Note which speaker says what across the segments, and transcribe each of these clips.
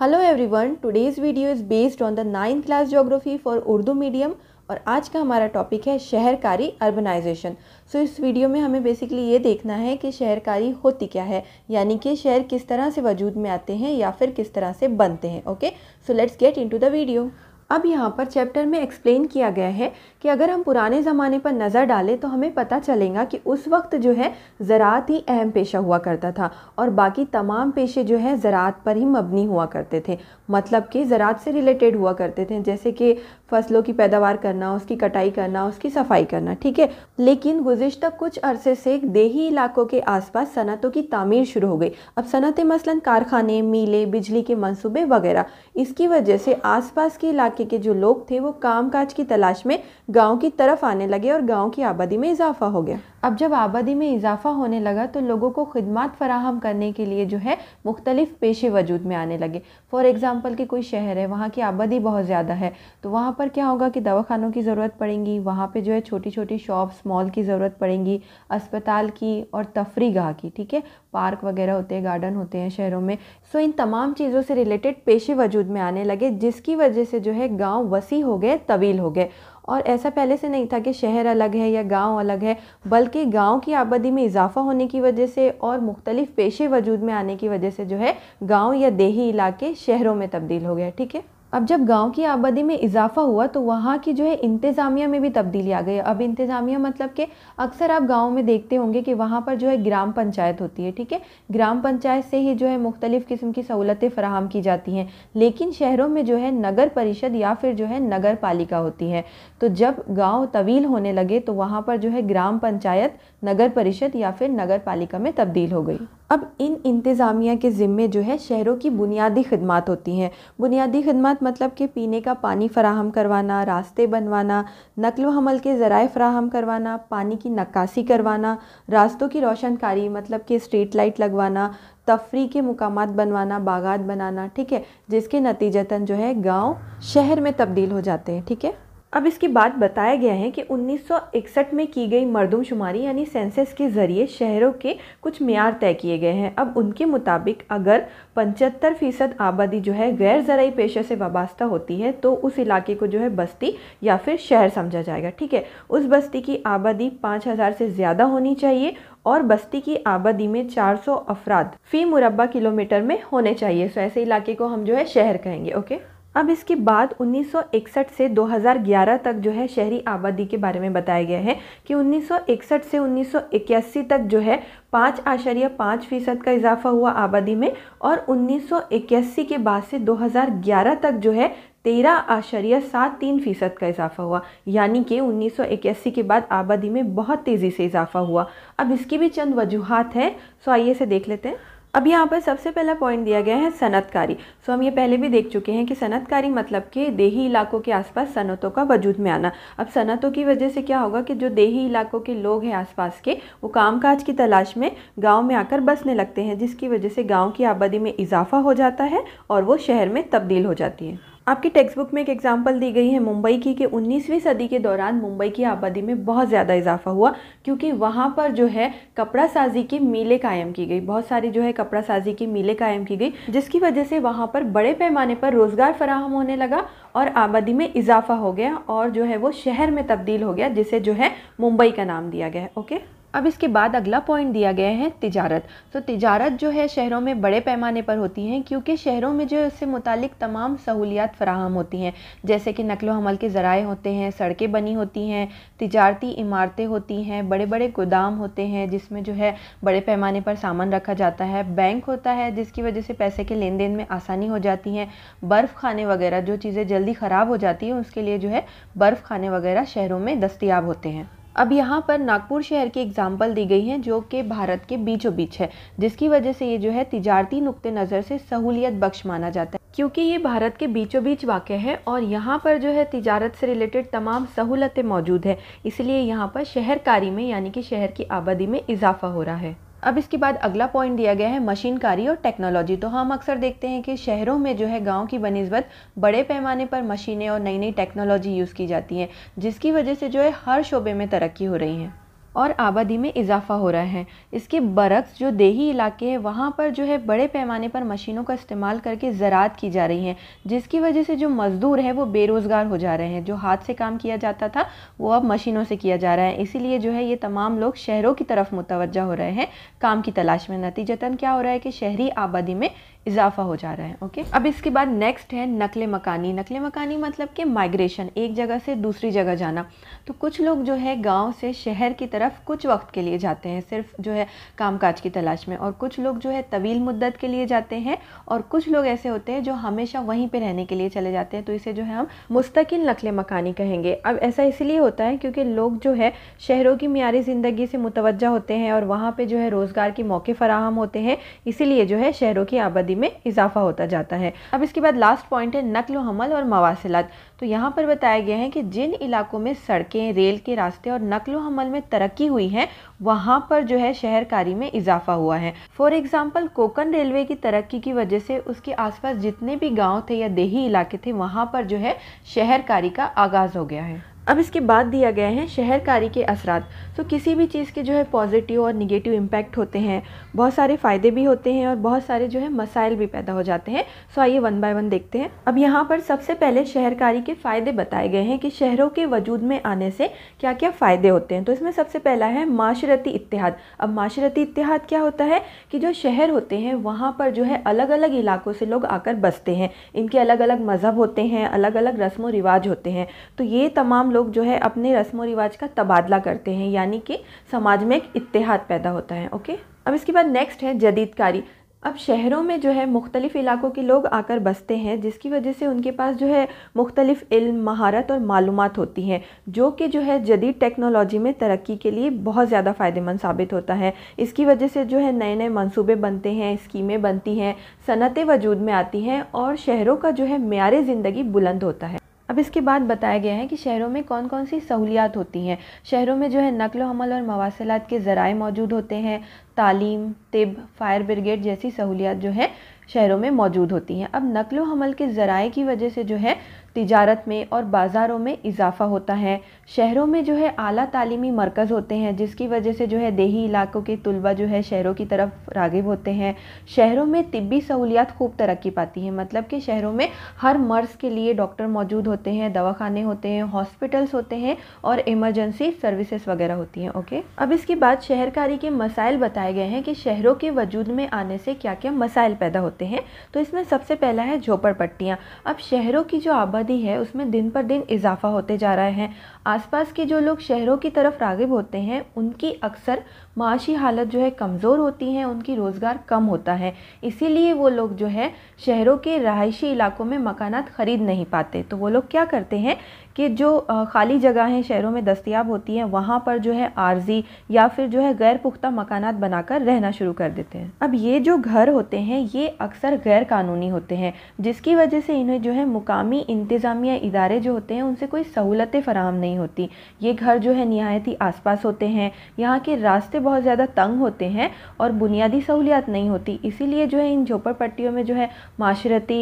Speaker 1: hello everyone today's video is based on the ninth class geography for Urdu medium और आज का हमारा topic है शहरकारी अर्बनाइजेशन सो so, इस वीडियो में हमें बेसिकली ये देखना है कि शहरकारी होती क्या है यानी कि शहर किस तरह से वजूद में आते हैं या फिर किस तरह से बनते हैं okay so let's get in the video अब यहाँ पर चैप्टर में एक्सप्लेन किया गया है कि अगर हम पुराने ज़माने पर नज़र डालें तो हमें पता चलेगा कि उस वक्त जो है ज़रात ही अहम पेशा हुआ करता था और बाकी तमाम पेशे जो है ज़रात पर ही मबनी हुआ करते थे मतलब कि ज़रात से रिलेटेड हुआ करते थे जैसे कि फसलों की पैदावार करना उसकी कटाई करना उसकी सफाई करना ठीक है लेकिन गुजशत कुछ अरसे से देही इलाकों के आसपास सनतों की तमीर शुरू हो गई अब सनतें मसलन कारखाने मीले बिजली के मनसूबे वगैरह इसकी वजह से आसपास के इलाके इलाके के जो लोग थे वो कामकाज की तलाश में गांव की तरफ आने लगे और गांव की आबादी में इजाफा हो गया अब जब आबादी में इजाफा होने लगा तो लोगों को खदमात फ़राहम करने के लिए जो है मुख्तलिफ़ पेशे वजूद में आने लगे फ़ॉर एग्ज़ाम्पल कि कोई शहर है वहाँ की आबादी बहुत ज़्यादा है तो वहाँ पर क्या होगा कि दवाखानों की ज़रूरत पड़ेगी वहाँ पर जो है छोटी छोटी शॉप्स मॉल की ज़रूरत पड़ेगी अस्पताल की और तफरी गाह की ठीक है पार्क वगैरह होते हैं गार्डन होते हैं शहरों में सो इन तमाम चीज़ों से रिलेटेड पेशे वजूद में आने लगे जिसकी वजह से जो है गाँव वसी हो गए तवील हो गए और ऐसा पहले से नहीं था कि शहर अलग है या गांव अलग है बल्कि गांव की आबादी में इजाफा होने की वजह से और मुख्तलिफ़ पेशे वजूद में आने की वजह से जो है गांव या देही इलाके शहरों में तब्दील हो गया ठीक है अब जब गांव की आबादी में इजाफा हुआ तो वहाँ की जो है इंतज़ामिया में भी तब्दीली आ गई अब इंतज़ामिया मतलब कि अक्सर आप गांव में देखते होंगे कि वहाँ पर जो है ग्राम पंचायत होती है ठीक है ग्राम पंचायत से ही जो है मुख्तलिफ़ किस्म की सहूलतें फराहम की जाती हैं लेकिन शहरों में जो है नगर परिषद या फिर जो है नगर पालिका होती है तो जब गाँव तवील होने लगे तो वहाँ पर जो है ग्राम पंचायत नगर परिषद या फिर नगर पालिका में तब्दील हो गई अब इन इंतज़ामिया के ज़िम्मे जो है शहरों की बुनियादी खदमात होती हैं बुनियादी खदमात मतलब कि पीने का पानी फ़राहम करवाना रास्ते बनवाना नकल हमल के ज़राए फ़राहम करवाना पानी की नक्कासी करवाना रास्तों की रोशनकारी मतलब कि स्ट्रीट लाइट लगवाना तफरी के मकाम बनवाना बागात बनाना ठीक है जिसके नतीजतन जो है गाँव शहर में तब्दील हो जाते हैं ठीक है अब इसके बाद बताया गया है कि 1961 में की गई मरदमशुमारी यानी सेंसस के ज़रिए शहरों के कुछ मैार तय किए गए हैं अब उनके मुताबिक अगर पचहत्तर फ़ीसद आबादी जो है गैर ज़रूरी पेशे से वाबस्ता होती है तो उस इलाके को जो है बस्ती या फिर शहर समझा जाएगा ठीक है उस बस्ती की आबादी 5000 से ज़्यादा होनी चाहिए और बस्ती की आबादी में 400 अफराद फ़ी मुरबा किलोमीटर में होने चाहिए सो ऐसे इलाके को हम जो है शहर कहेंगे ओके अब इसके बाद 1961 से 2011 तक जो है शहरी आबादी के बारे में बताया गया है कि 1961 से 1981 तक जो है पाँच आशर्य पाँच फीसद का इजाफा हुआ आबादी में और 1981 के बाद से 2011 तक जो है तेरह आशर्य सात तीन फीसद का इजाफा हुआ यानी कि 1981 के बाद आबादी में बहुत तेज़ी से इजाफा हुआ अब इसकी भी चंद वजूहत हैं सो आइए से देख लेते हैं अब यहाँ पर सबसे पहला पॉइंट दिया गया है सनतकारी सो हम ये पहले भी देख चुके हैं कि सनतकारी मतलब कि देही इलाकों के आसपास सनतों का वजूद में आना अब सनतों की वजह से क्या होगा कि जो देही इलाकों के लोग हैं आसपास के वो कामकाज की तलाश में गांव में आकर बसने लगते हैं जिसकी वजह से गाँव की आबादी में इजाफा हो जाता है और वो शहर में तब्दील हो जाती है आपकी टेक्स्ट बुक में एक एग्जाम्पल दी गई है मुंबई की कि 19वीं सदी के दौरान मुंबई की आबादी में बहुत ज़्यादा इजाफा हुआ क्योंकि वहाँ पर जो है कपड़ा साजी की मीलें कायम की गई बहुत सारी जो है कपड़ा साजी की मीलें कायम की गई जिसकी वजह से वहाँ पर बड़े पैमाने पर रोज़गार फराहम होने लगा और आबादी में इजाफा हो गया और जो है वो शहर में तब्दील हो गया जिसे जो है मुंबई का नाम दिया गया है ओके अब इसके बाद अगला पॉइंट दिया गया है तिजारत तो तिजारत जो है शहरों में बड़े पैमाने पर होती हैं क्योंकि शहरों में जो है इससे मुतल तमाम सहूलियात फ़राहम होती हैं जैसे कि नकलो हमल के ज़राए होते हैं सड़कें बनी होती हैं तजारती इमारतें होती हैं बड़े बड़े गोदाम होते हैं जिसमें जो है बड़े पैमाने पर सामान रखा जाता है बैंक होता है जिसकी वजह से पैसे के लेन देन में आसानी हो जाती है बर्फ़ खाने वगैरह जो चीज़ें जल्दी ख़राब हो जाती हैं उसके लिए जो है बर्फ़ खाने वगैरह शहरों में दस्तियाब होते हैं अब यहाँ पर नागपुर शहर की एग्जाम्पल दी गई है जो कि भारत के बीचों बीच है जिसकी वजह से ये जो है तिजारती नुक़ नज़र से सहूलियत बख्श माना जाता है क्योंकि ये भारत के बीचों बीच वाक़ है और यहाँ पर जो है तिजारत से रिलेटेड तमाम सहूलतें मौजूद है इसलिए यहाँ पर शहरकारी में यानी कि शहर की आबादी में इजाफा हो रहा है अब इसके बाद अगला पॉइंट दिया गया है मशीनकारी और टेक्नोलॉजी तो हम अक्सर देखते हैं कि शहरों में जो है गांव की बनस्बत बड़े पैमाने पर मशीनें और नई नई टेक्नोलॉजी यूज़ की जाती हैं जिसकी वजह से जो है हर शोबे में तरक्की हो रही है और आबादी में इजाफ़ा हो रहा है इसके बरक्स जो देही इलाके हैं वहाँ पर जो है बड़े पैमाने पर मशीनों का इस्तेमाल करके ज़रात की जा रही है जिसकी वजह से जो मज़दूर है वो बेरोज़गार हो जा रहे हैं जो हाथ से काम किया जाता था वो अब मशीनों से किया जा रहा है इसीलिए जो है ये तमाम लोग शहरों की तरफ मुतवजा हो रहे हैं काम की तलाश में नतीजतन क्या हो रहा है कि शहरी आबादी में इजाफा हो जा रहा है ओके अब इसके बाद नेक्स्ट है नकल मकानी नकल मकानी मतलब कि माइग्रेशन एक जगह से दूसरी जगह जाना तो कुछ लोग जो है गांव से शहर की तरफ कुछ वक्त के लिए जाते हैं सिर्फ जो है कामकाज की तलाश में और कुछ लोग जो है तवील मुद्दत के लिए जाते हैं और कुछ लोग ऐसे होते हैं जो हमेशा वहीं पर रहने के लिए चले जाते हैं तो इसे जो है हम मुस्तकिल नकल मकानी कहेंगे अब ऐसा इसलिए होता है क्योंकि लोग जो है शहरों की मीरी ज़िंदगी से मुतवज़ा होते हैं और वहाँ पर जो है रोज़गार के मौके फराहम होते हैं इसीलिए जो है शहरों की आबादी में इजाफा होता जाता है अब इसके बाद लास्ट पॉइंट है नकल हमल और मवासिलत तो यहाँ पर बताया गया है कि जिन इलाकों में सड़कें रेल के रास्ते और नकल हमल में तरक्की हुई है वहाँ पर जो है शहरकारी में इजाफा हुआ है फॉर एग्जाम्पल कोकन रेलवे की तरक्की की वजह से उसके आसपास जितने भी गांव थे या देही इलाके थे वहाँ पर जो है शहरकारी का आगाज़ हो गया है अब इसके बाद दिया गया है शहरकारी के असरा तो किसी भी चीज़ के जो है पॉजिटिव और निगेटिव इम्पैक्ट होते हैं बहुत सारे फ़ायदे भी होते हैं और बहुत सारे जो है मसाइल भी पैदा हो जाते हैं सो आइए वन बाय वन देखते हैं अब यहाँ पर सबसे पहले शहरकारी के फ़ायदे बताए गए हैं कि शहरों के वजूद में आने से क्या क्या फ़ायदे होते हैं तो इसमें सबसे पहला है माशरती इतिहाद अब माशरती इतिहाद क्या होता है कि जो शहर होते हैं वहाँ पर जो है अलग अलग इलाकों से लोग आकर बसते हैं इनके अलग अलग मज़हब होते हैं अलग अलग रस्म व रिवाज होते हैं तो ये तमाम लोग जो है अपने रस्म व रिवाज का तबादला करते हैं यानी कि समाज में एक इतिहाद पैदा होता है ओके अब इसके बाद नेक्स्ट है जदीदकारी अब शहरों में जो है मुख्तलिफ़ इलाकों के लोग आकर बसते हैं जिसकी वजह से उनके पास जो है मुख्तलिफ़ इल्म महारत और मालूम होती हैं जो कि जो है जदीद टेक्नोलॉजी में तरक्की के लिए बहुत ज़्यादा फ़ायदेमंद साबित होता है इसकी वजह से जो है नए नए मनसूबे बनते हैं स्कीमें बनती हैं सनतें वजूद में आती हैं और शहरों का जो है मैार ज़िंदगी बुलंद होता है अब इसके बाद बताया गया है कि शहरों में कौन कौन सी सहूलियात होती हैं शहरों में जो है नकल हमल और मवासलात के ज़राए मौजूद होते हैं तालीम तिब फायर ब्रिगेड जैसी सहूलियात जो है शहरों में मौजूद होती हैं अब नकल हमल के ज़राए की वजह से जो है तिजारत में और बाज़ारों में इजाफ़ा होता है शहरों में जो है आला तालीमी मरकज़ होते हैं जिसकी वजह से जो है देही इलाक़ों के तलबा जो है शहरों की तरफ रागिब होते हैं शहरों में तिब्बी सहूलियात खूब तरक्की पाती हैं मतलब कि शहरों में हर मर्ज़ के लिए डॉक्टर मौजूद होते हैं दवाखाने होते हैं हॉस्पिटल्स होते हैं और इमरजेंसी सर्विसेज वगैरह होती हैं ओके अब इसके बाद शहरकारी के मसाइल बताए गए हैं कि शहरों के वजूद में आने से क्या क्या मसाइल पैदा होते हैं तो इसमें सबसे पहला है झोपड़पट्टियाँ अब शहरों की जो आबादी आबादी है उसमें दिन पर दिन इजाफ़ा होते जा रहा है आसपास के जो लोग शहरों की तरफ रागिब होते हैं उनकी अक्सर माशी हालत जो है कमज़ोर होती है उनकी रोज़गार कम होता है इसीलिए वो लोग जो है शहरों के रहायशी इलाकों में मकानात ख़रीद नहीं पाते तो वो लोग क्या करते हैं कि जो खाली जगह हैं शहरों में दस्तियाब होती हैं वहाँ पर जो है आर्जी या फिर जो है गैर पुख्ता मकानात बनाकर रहना शुरू कर देते हैं अब ये जो घर होते हैं ये अक्सर गैर कानूनी होते हैं जिसकी वजह से इन्हें जो है मुकामी इंतज़ामिया इदारे जो होते हैं उनसे कोई सहूलतें फ़राहम नहीं नहीं होती ये घर जो है नहायत ही आसपास होते हैं यहाँ के रास्ते बहुत ज़्यादा तंग होते हैं और बुनियादी सहूलियात नहीं होती इसीलिए जो है इन झोपड़पट्टियों में जो है माशरती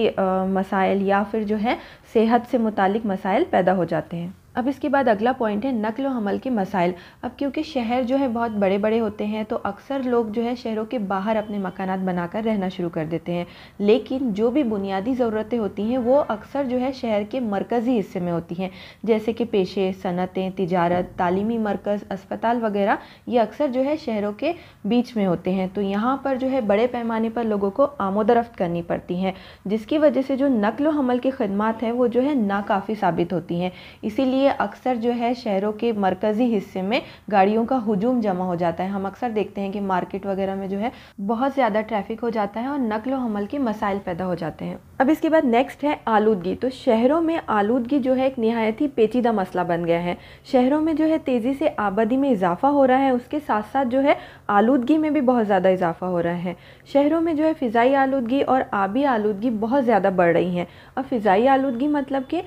Speaker 1: मसाइल या फिर जो है सेहत से मुतल मसाइल पैदा हो जाते हैं अब इसके बाद अगला पॉइंट है नकल हमल के मसाइल अब क्योंकि शहर जो है बहुत बड़े बड़े होते हैं तो अक्सर लोग जो है शहरों के बाहर अपने मकान बनाकर रहना शुरू कर देते हैं लेकिन जो भी बुनियादी ज़रूरतें होती हैं वो अक्सर जो है शहर के मरकज़ी हिस्से में होती हैं जैसे कि पेशे सनतें तजारत तालीमी मरकज़ अस्पताल वगैरह ये अक्सर जो है शहरों के बीच में होते हैं तो यहाँ पर जो है बड़े पैमाने पर लोगों को आमोदरफ्त करनी पड़ती हैं जिसकी वजह से जो नकल हमल की खदमात हैं वो जो है नाकाफ़ी साबित होती हैं इसीलिए लिए अक्सर जो है शहरों के मरकज़ी हिस्से में गाड़ियों का हजूम जमा हो जाता है हम अक्सर देखते हैं कि मार्केट वगैरह में जो है बहुत ज़्यादा ट्रैफिक हो जाता है और नकल व हमल के मसाइल पैदा हो जाते हैं अब इसके बाद नेक्स्ट है आलूदगी तो शहरों में आलूदगी जो है एक नहायत ही पेचीदा मसला बन गया है शहरों में जो है तेज़ी से आबादी में इजाफा हो रहा है उसके साथ साथ जो है आलूदगी में भी बहुत ज़्यादा इजाफा हो रहा है शहरों में जो है फ़िज़ाई आलूदगी और आबी आलूदगी बहुत ज़्यादा बढ़ रही हैं अब फ़िज़ाई आलूदगी मतलब कि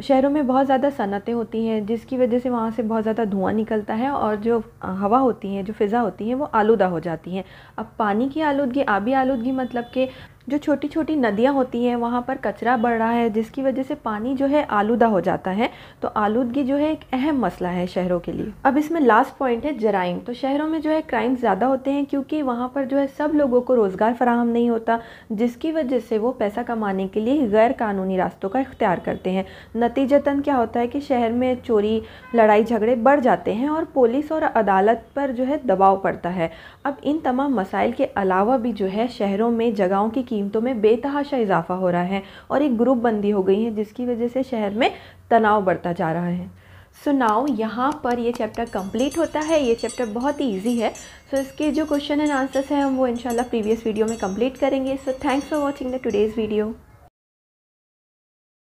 Speaker 1: शहरों में बहुत ज़्यादा सनतें होती हैं जिसकी वजह से वहाँ से बहुत ज़्यादा धुआं निकलता है और जो हवा होती है जो फ़िज़ा होती है वो आलूदा हो जाती है अब पानी की आलूदगी आबी आलूदगी मतलब कि जो छोटी छोटी नदियाँ होती हैं वहाँ पर कचरा बढ़ रहा है जिसकी वजह से पानी जो है आलूदा हो जाता है तो आलूदगी जो है एक अहम मसला है शहरों के लिए अब इसमें लास्ट पॉइंट है जराइम तो शहरों में जो है क्राइम ज़्यादा होते हैं क्योंकि वहाँ पर जो है सब लोगों को रोज़गार फराहम नहीं होता जिसकी वजह से वो पैसा कमाने के लिए गैर कानूनी रास्तों का इख्तियार करते हैं नतीजतन क्या होता है कि शहर में चोरी लड़ाई झगड़े बढ़ जाते हैं और पुलिस और अदालत पर जो है दबाव पड़ता है अब इन तमाम मसाइल के अलावा भी जो है शहरों में जगहों की कीमतों में बेतहाशा इजाफा हो रहा है और एक ग्रुप बंदी हो गई है जिसकी वजह से शहर में तनाव बढ़ता जा रहा है सो so नाउ यहाँ पर ये चैप्टर कंप्लीट होता है ये चैप्टर बहुत ही ईजी है सो so इसके जो क्वेश्चन एंड आंसर्स हैं हम वो इनशाला प्रीवियस वीडियो में कंप्लीट करेंगे so thanks for watching the today's video